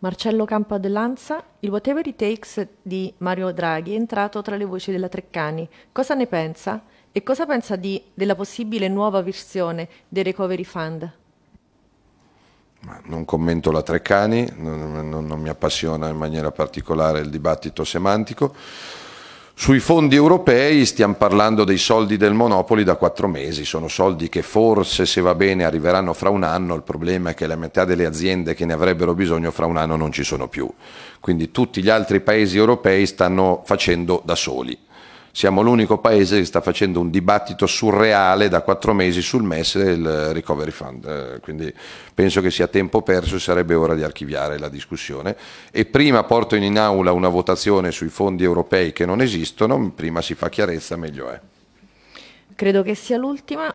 Marcello Campadellanza, il Whatever It Takes di Mario Draghi è entrato tra le voci della Treccani. Cosa ne pensa? E cosa pensa di, della possibile nuova versione dei Recovery Fund? Non commento la Treccani, non, non, non mi appassiona in maniera particolare il dibattito semantico. Sui fondi europei stiamo parlando dei soldi del Monopoli da quattro mesi, sono soldi che forse se va bene arriveranno fra un anno, il problema è che la metà delle aziende che ne avrebbero bisogno fra un anno non ci sono più, quindi tutti gli altri paesi europei stanno facendo da soli. Siamo l'unico paese che sta facendo un dibattito surreale da quattro mesi sul MES e il eh, Recovery Fund, eh, quindi penso che sia tempo perso e sarebbe ora di archiviare la discussione. E prima porto in aula una votazione sui fondi europei che non esistono, prima si fa chiarezza meglio è. Credo che sia l'ultima.